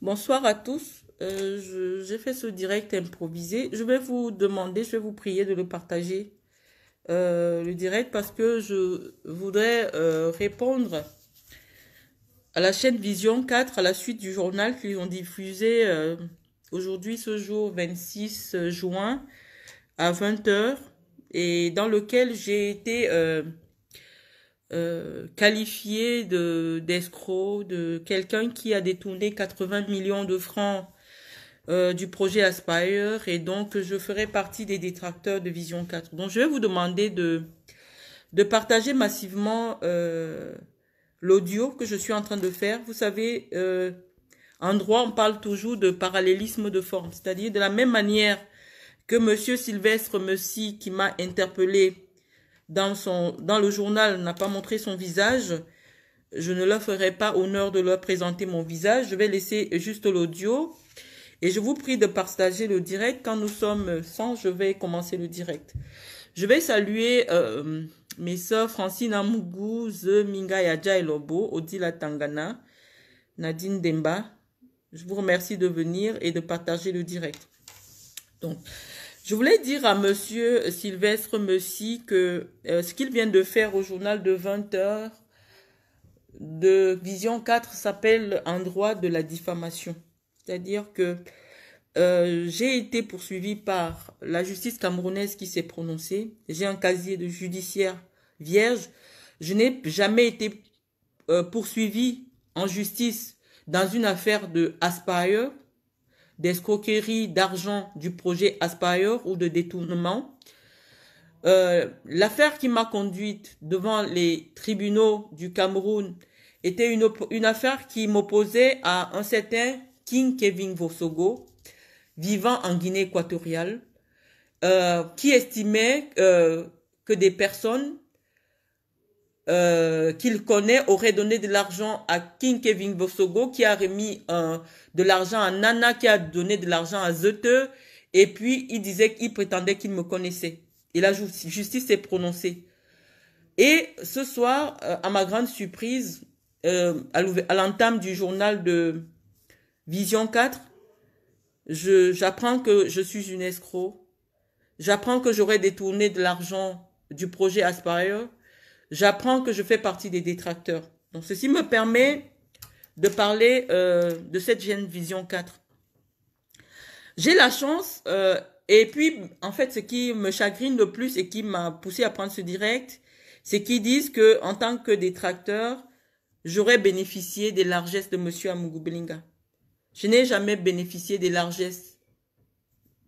Bonsoir à tous. Euh, j'ai fait ce direct improvisé. Je vais vous demander, je vais vous prier de le partager, euh, le direct, parce que je voudrais euh, répondre à la chaîne Vision 4, à la suite du journal qu'ils ont diffusé aujourd'hui, ce jour 26 juin, à 20h, et dans lequel j'ai été euh, qualifié de d'escroc, de quelqu'un qui a détourné 80 millions de francs euh, du projet Aspire et donc je ferai partie des détracteurs de Vision 4. Donc je vais vous demander de de partager massivement euh, l'audio que je suis en train de faire. Vous savez, en droit, on parle toujours de parallélisme de forme, c'est-à-dire de la même manière que Monsieur Sylvestre Messi qui m'a interpellé dans, son, dans le journal n'a pas montré son visage, je ne leur ferai pas honneur de leur présenter mon visage. Je vais laisser juste l'audio. Et je vous prie de partager le direct. Quand nous sommes sans, je vais commencer le direct. Je vais saluer euh, mes soeurs Francine Amougou, Ze Minga et Lobo, Odila Tangana, Nadine Demba. Je vous remercie de venir et de partager le direct. Donc, je voulais dire à Monsieur Sylvestre Messi que euh, ce qu'il vient de faire au journal de 20 heures de Vision 4 s'appelle un droit de la diffamation. C'est-à-dire que euh, j'ai été poursuivi par la justice camerounaise qui s'est prononcée. J'ai un casier de judiciaire vierge. Je n'ai jamais été euh, poursuivi en justice dans une affaire de Aspire d'escroquerie d'argent du projet Aspire ou de détournement. Euh, l'affaire qui m'a conduite devant les tribunaux du Cameroun était une, une affaire qui m'opposait à un certain King Kevin Vosogo, vivant en Guinée équatoriale, euh, qui estimait euh, que des personnes euh, qu'il connaît aurait donné de l'argent à King Kevin Bosogo qui a remis de l'argent à Nana qui a donné de l'argent à Zete et puis il disait qu'il prétendait qu'il me connaissait. Et la justice s'est prononcée. Et ce soir, euh, à ma grande surprise, euh, à l'entame du journal de Vision 4, j'apprends que je suis une escroc. J'apprends que j'aurais détourné de l'argent du projet Aspire j'apprends que je fais partie des détracteurs. Donc ceci me permet de parler euh, de cette jeune Vision 4. J'ai la chance, euh, et puis en fait ce qui me chagrine le plus et qui m'a poussé à prendre ce direct, c'est qu'ils disent que en tant que détracteur, j'aurais bénéficié des largesses de Monsieur Amugubilinga. Je n'ai jamais bénéficié des largesses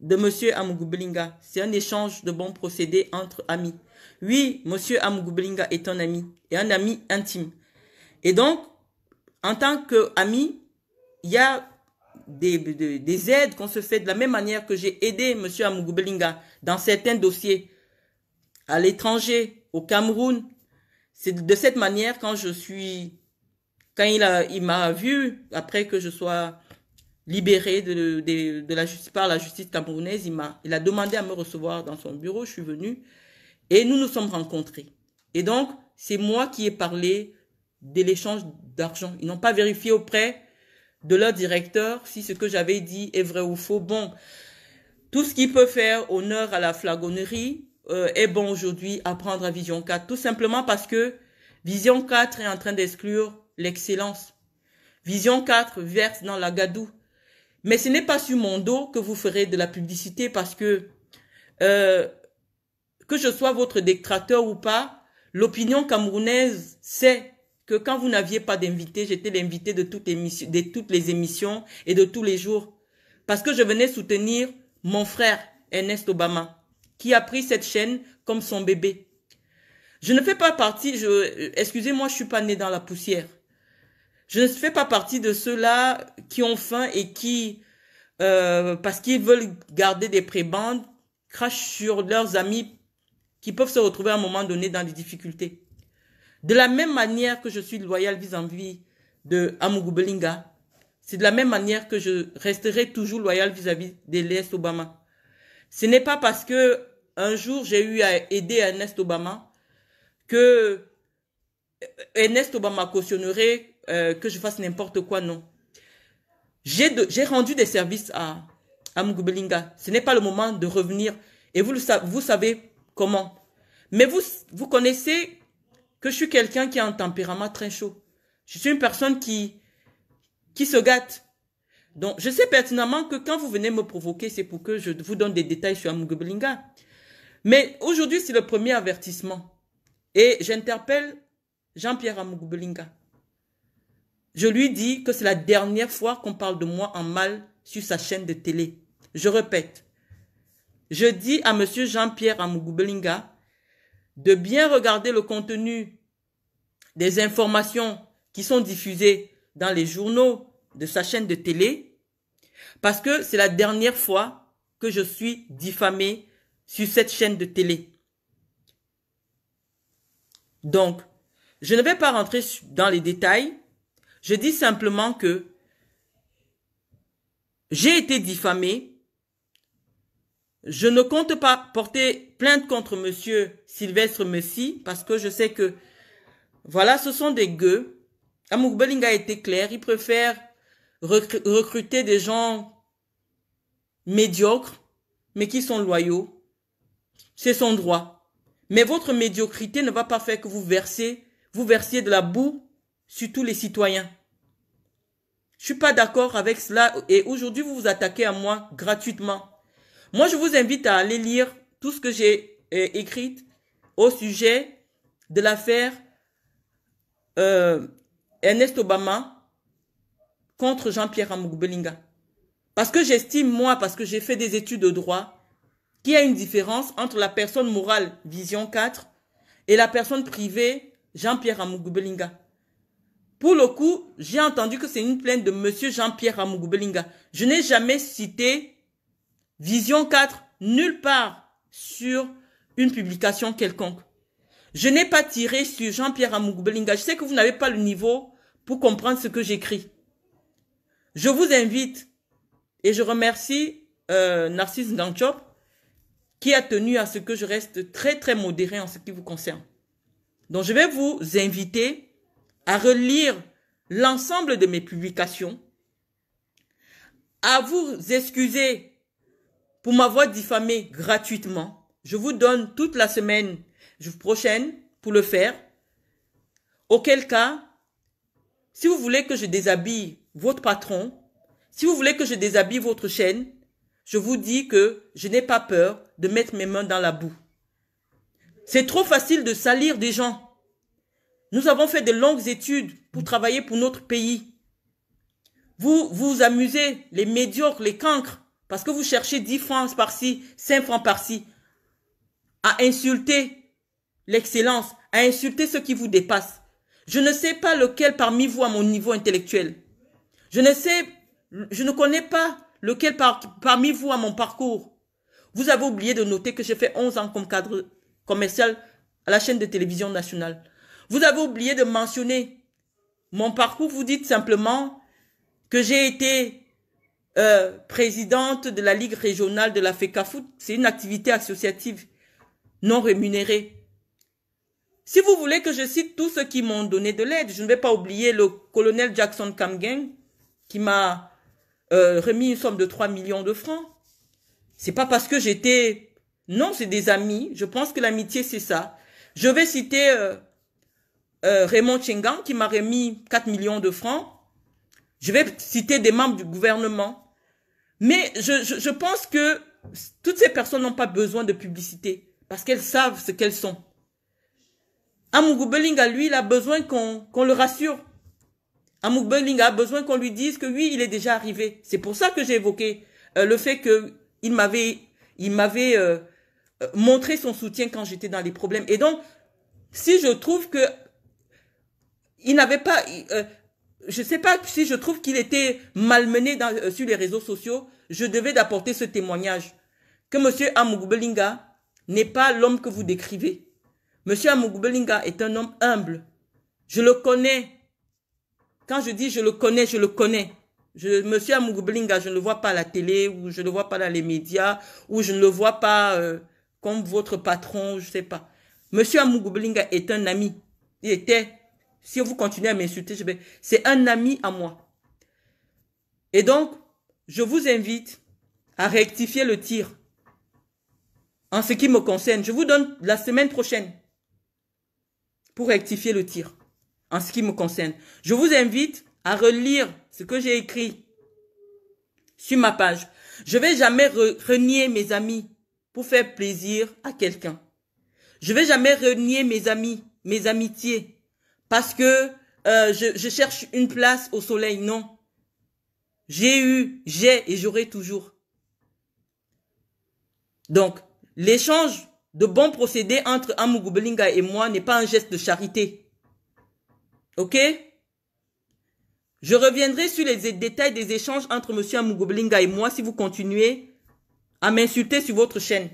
de M. Amugublinga. C'est un échange de bons procédés entre amis. Oui, M. Amugublinga est un ami et un ami intime. Et donc, en tant qu'ami, il y a des, aides qu'on se fait de la même manière que j'ai aidé M. Amugublinga dans certains dossiers à l'étranger, au Cameroun. C'est de cette manière quand je suis, quand il il m'a vu après que je sois libéré de, de, de la justice, par la justice camerounaise. Il a, il a demandé à me recevoir dans son bureau. Je suis venue et nous nous sommes rencontrés. Et donc, c'est moi qui ai parlé de l'échange d'argent. Ils n'ont pas vérifié auprès de leur directeur si ce que j'avais dit est vrai ou faux. Bon, tout ce qui peut faire honneur à la flagonnerie euh, est bon aujourd'hui à prendre à Vision 4, tout simplement parce que Vision 4 est en train d'exclure l'excellence. Vision 4 verse dans la gadoue. Mais ce n'est pas sur mon dos que vous ferez de la publicité parce que euh, que je sois votre détracteur ou pas, l'opinion camerounaise sait que quand vous n'aviez pas d'invité, j'étais l'invité de toutes, les émissions et de tous les jours. Parce que je venais soutenir mon frère Ernest Obama, qui a pris cette chaîne comme son bébé. Je ne fais pas partie, je, excusez-moi, je suis pas né dans la poussière. Je ne fais pas partie de ceux-là qui ont faim et qui, euh, parce qu'ils veulent garder des prébendes, crachent sur leurs amis qui peuvent se retrouver à un moment donné dans des difficultés. De la même manière que je suis loyal vis-à-vis de Amougou Belinga, c'est de la même manière que je resterai toujours loyal vis-à-vis d'Ernest Obama. Ce n'est pas parce que un jour j'ai eu à aider Ernest Obama que Ernest Obama cautionnerait euh, que je fasse n'importe quoi, non. J'ai rendu des services à, à Ce n'est pas le moment de revenir. Et vous, vous savez comment. Mais vous, vous connaissez que je suis quelqu'un qui a un tempérament très chaud. Je suis une personne qui, qui se gâte. Donc, je sais pertinemment que quand vous venez me provoquer, c'est pour que je vous donne des détails sur Amugubelinga. Mais aujourd'hui, c'est le premier avertissement. Et j'interpelle Jean-Pierre Amugubelinga. Je lui dis que c'est la dernière fois qu'on parle de moi en mal sur sa chaîne de télé. Je répète. Je dis à monsieur Jean-Pierre Amugubelinga de bien regarder le contenu des informations qui sont diffusées dans les journaux de sa chaîne de télé parce que c'est la dernière fois que je suis diffamé sur cette chaîne de télé. Donc, je ne vais pas rentrer dans les détails je dis simplement que j'ai été diffamé. Je ne compte pas porter plainte contre monsieur Sylvestre Messi parce que je sais que, voilà, ce sont des gueux. Amouk a été clair. Il préfère recruter des gens médiocres, mais qui sont loyaux. C'est son droit. Mais votre médiocrité ne va pas faire que vous versez, vous versiez de la boue tous les citoyens. Je suis pas d'accord avec cela et aujourd'hui vous vous attaquez à moi gratuitement. Moi je vous invite à aller lire tout ce que j'ai euh, écrit au sujet de l'affaire euh, Ernest Obama contre Jean-Pierre Amogou-Belinga. Parce que j'estime, moi, parce que j'ai fait des études de droit, qu'il y a une différence entre la personne morale, vision 4, et la personne privée, Jean-Pierre Amogou-Belinga. Pour le coup, j'ai entendu que c'est une plainte de monsieur Jean-Pierre Amougoubelinga. Je n'ai jamais cité Vision 4 nulle part sur une publication quelconque. Je n'ai pas tiré sur Jean-Pierre Amougoubelinga. Je sais que vous n'avez pas le niveau pour comprendre ce que j'écris. Je vous invite et je remercie euh, Narcisse Nganchop qui a tenu à ce que je reste très très modéré en ce qui vous concerne. Donc je vais vous inviter à relire l'ensemble de mes publications, à vous excuser pour m'avoir diffamé gratuitement. Je vous donne toute la semaine prochaine pour le faire. Auquel cas, si vous voulez que je déshabille votre patron, si vous voulez que je déshabille votre chaîne, je vous dis que je n'ai pas peur de mettre mes mains dans la boue. C'est trop facile de salir des gens. Nous avons fait de longues études pour travailler pour notre pays. Vous vous amusez, les médiocres, les cancres, parce que vous cherchez 10 francs par-ci, 5 francs par-ci, à insulter l'excellence, à insulter ceux qui vous dépassent. Je ne sais pas lequel parmi vous à mon niveau intellectuel. Je ne sais, je ne connais pas lequel parmi vous à mon parcours. Vous avez oublié de noter que j'ai fait 11 ans comme cadre commercial à la chaîne de télévision nationale. Vous avez oublié de mentionner mon parcours. Vous dites simplement que j'ai été euh, présidente de la Ligue régionale de la FECAFOOT. C'est une activité associative non rémunérée. Si vous voulez que je cite tous ceux qui m'ont donné de l'aide, je ne vais pas oublier le colonel Jackson Kamgen, qui m'a euh, remis une somme de 3 millions de francs. C'est pas parce que j'étais... Non, c'est des amis. Je pense que l'amitié, c'est ça. Je vais citer... Euh, euh, Raymond Chingan qui m'a remis 4 millions de francs. Je vais citer des membres du gouvernement. Mais je, pense que toutes ces personnes n'ont pas besoin de publicité parce qu'elles savent ce qu'elles sont. à lui, il a besoin qu'on le rassure. Belling a besoin qu'on lui dise que oui, il est déjà arrivé. C'est pour ça que j'ai évoqué euh, le fait que il m'avait il m'avait euh, montré son soutien quand j'étais dans les problèmes. Et donc, si je trouve que il n'avait pas, euh, je ne sais pas si je trouve qu'il était malmené dans, euh, sur les réseaux sociaux, je devais d'apporter ce témoignage. Que M. Amugubelinga n'est pas l'homme que vous décrivez. M. Amugubelinga est un homme humble. Je le connais. Quand je dis je le connais, je le connais. Monsieur Amougoubelinga, je ne le vois pas à la télé, ou je ne le vois pas dans les médias, ou je ne le vois pas euh, comme votre patron, je ne sais pas. Monsieur Amugubelinga est un ami. Il était si vous continuez à m'insulter, C'est un ami à moi. Et donc, je vous invite à rectifier le tir. En ce qui me concerne, je vous donne la semaine prochaine pour rectifier le tir. En ce qui me concerne, je vous invite à relire ce que j'ai écrit sur ma page. Je vais jamais renier mes amis pour faire plaisir à quelqu'un. Je vais jamais renier mes amis, mes amitiés parce que euh, je, cherche une place au soleil. Non. J'ai eu, j'ai et j'aurai toujours. Donc, l'échange de bons procédés entre Amugubelinga et moi n'est pas un geste de charité. Ok Je reviendrai sur les détails des échanges entre Monsieur Amugubelinga et moi si vous continuez à m'insulter sur votre chaîne.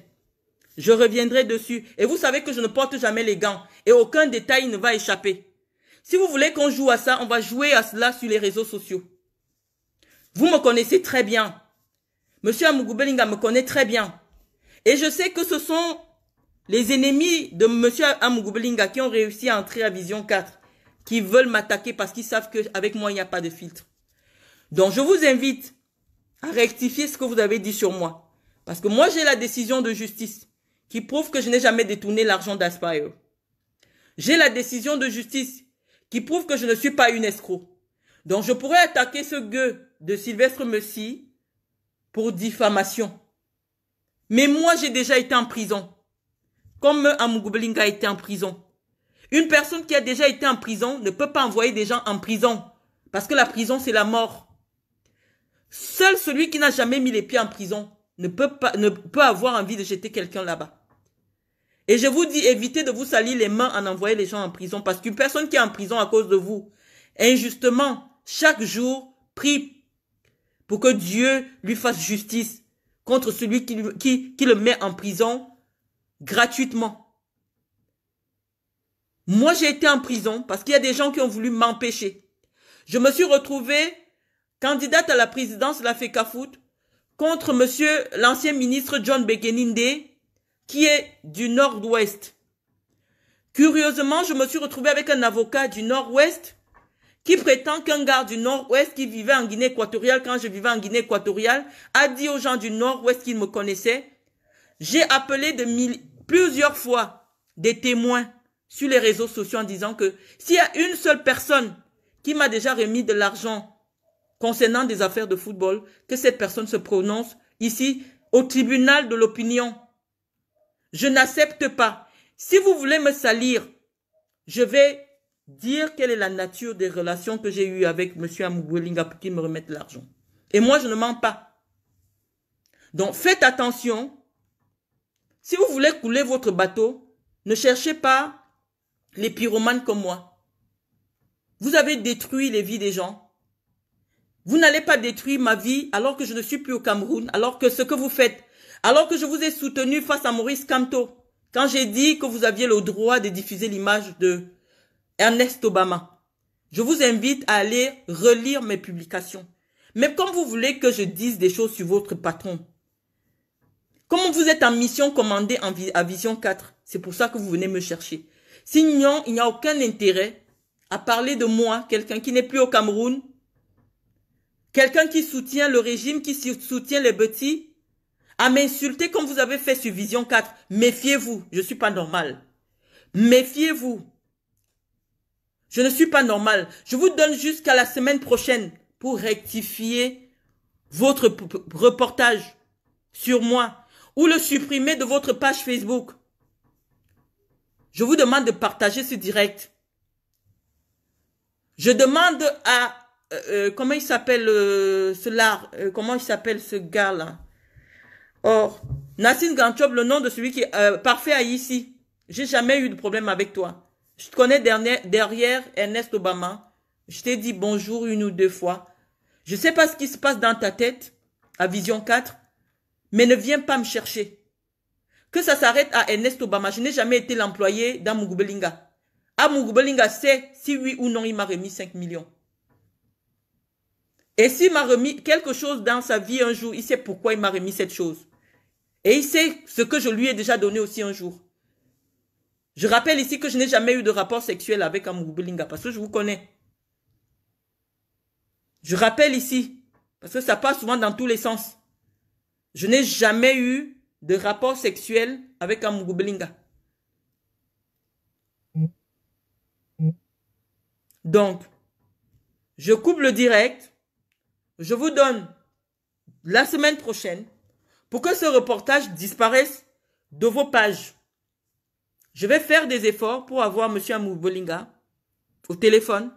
Je reviendrai dessus. Et vous savez que je ne porte jamais les gants. Et aucun détail ne va échapper. Si vous voulez qu'on joue à ça, on va jouer à cela sur les réseaux sociaux. Vous me connaissez très bien. Monsieur Amugubelinga me connaît très bien. Et je sais que ce sont les ennemis de Monsieur Amugubelinga qui ont réussi à entrer à Vision 4, qui veulent m'attaquer parce qu'ils savent qu'avec moi, il n'y a pas de filtre. Donc, je vous invite à rectifier ce que vous avez dit sur moi. Parce que moi, j'ai la décision de justice qui prouve que je n'ai jamais détourné l'argent d'Aspire. J'ai la décision de justice qui prouve que je ne suis pas une escroc. Donc je pourrais attaquer ce gueux de Sylvestre Messi pour diffamation. Mais moi, j'ai déjà été en prison. Comme Amugubeling a été en prison. Une personne qui a déjà été en prison ne peut pas envoyer des gens en prison. Parce que la prison, c'est la mort. Seul celui qui n'a jamais mis les pieds en prison ne peut, pas, ne peut avoir envie de jeter quelqu'un là-bas. Et je vous dis, évitez de vous salir les mains en envoyant les gens en prison. Parce qu'une personne qui est en prison à cause de vous, injustement, chaque jour, prie pour que Dieu lui fasse justice contre celui qui, qui, qui le met en prison gratuitement. Moi, j'ai été en prison parce qu'il y a des gens qui ont voulu m'empêcher. Je me suis retrouvée candidate à la présidence de la FECAFOOT contre monsieur l'ancien ministre John Bekeninde qui est du nord-ouest. Curieusement, je me suis retrouvé avec un avocat du nord-ouest qui prétend qu'un gars du nord-ouest qui vivait en Guinée équatoriale quand je vivais en Guinée équatoriale a dit aux gens du nord-ouest qu'ils me connaissaient. J'ai appelé de plusieurs fois des témoins sur les réseaux sociaux en disant que s'il y a une seule personne qui m'a déjà remis de l'argent concernant des affaires de football, que cette personne se prononce ici au tribunal de l'opinion je n'accepte pas. Si vous voulez me salir, je vais dire quelle est la nature des relations que j'ai eues avec M. Amoubouelinga pour qu'il me remette l'argent. Et moi, je ne mens pas. Donc, faites attention. Si vous voulez couler votre bateau, ne cherchez pas les pyromanes comme moi. Vous avez détruit les vies des gens. Vous n'allez pas détruire ma vie alors que je ne suis plus au Cameroun, alors que ce que vous faites alors que je vous ai soutenu face à Maurice Camto, quand j'ai dit que vous aviez le droit de diffuser l'image de Ernest Obama, je vous invite à aller relire mes publications. Mais comme vous voulez que je dise des choses sur votre patron, comme vous êtes en mission commandée à Vision 4, c'est pour ça que vous venez me chercher. Sinon, il n'y a aucun intérêt à parler de moi, quelqu'un qui n'est plus au Cameroun, quelqu'un qui soutient le régime, qui soutient les petits, à m'insulter comme vous avez fait sur Vision 4. Méfiez-vous, je ne suis pas normal. Méfiez-vous. Je ne suis pas normal. Je vous donne jusqu'à la semaine prochaine pour rectifier votre reportage sur moi ou le supprimer de votre page Facebook. Je vous demande de partager ce direct. Je demande à... Euh, euh, comment il s'appelle euh, Comment il s'appelle ce gars-là Or, Nassim Ganchob, le nom de celui qui est euh, parfait à ici, j'ai jamais eu de problème avec toi. Je te connais derrière, derrière Ernest Obama. Je t'ai dit bonjour une ou deux fois. Je sais pas ce qui se passe dans ta tête, à Vision 4, mais ne viens pas me chercher. Que ça s'arrête à Ernest Obama. Je n'ai jamais été l'employé dans Mugubelinga. À ah, Mugubelinga, sait si oui ou non il m'a remis 5 millions. Et s'il m'a remis quelque chose dans sa vie un jour, il sait pourquoi il m'a remis cette chose. Et il sait ce que je lui ai déjà donné aussi un jour. Je rappelle ici que je n'ai jamais eu de rapport sexuel avec Mugubilinga, parce que je vous connais. Je rappelle ici, parce que ça passe souvent dans tous les sens. Je n'ai jamais eu de rapport sexuel avec Mugubilinga. Donc, je coupe le direct je vous donne la semaine prochaine pour que ce reportage disparaisse de vos pages. Je vais faire des efforts pour avoir M. Amoubolinga au téléphone.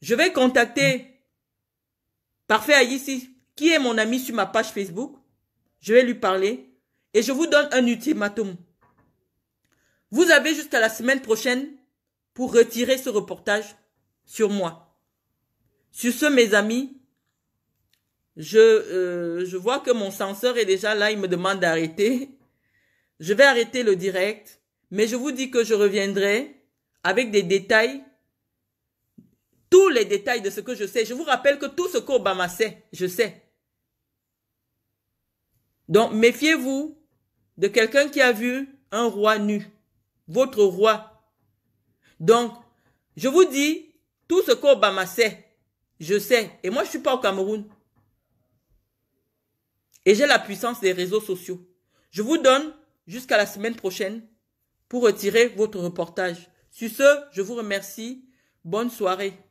Je vais contacter Parfait Aïssi, qui est mon ami sur ma page Facebook. Je vais lui parler et je vous donne un ultimatum. Vous avez jusqu'à la semaine prochaine pour retirer ce reportage sur moi. Sur ce, mes amis, je, euh, je vois que mon censeur est déjà là, il me demande d'arrêter. Je vais arrêter le direct, mais je vous dis que je reviendrai avec des détails, tous les détails de ce que je sais. Je vous rappelle que tout ce qu'Obama sait, je sais. Donc, méfiez-vous de quelqu'un qui a vu un roi nu, votre roi. Donc, je vous dis tout ce qu'Obama sait. Je sais. Et moi, je ne suis pas au Cameroun. Et j'ai la puissance des réseaux sociaux. Je vous donne jusqu'à la semaine prochaine pour retirer votre reportage. Sur ce, je vous remercie. Bonne soirée.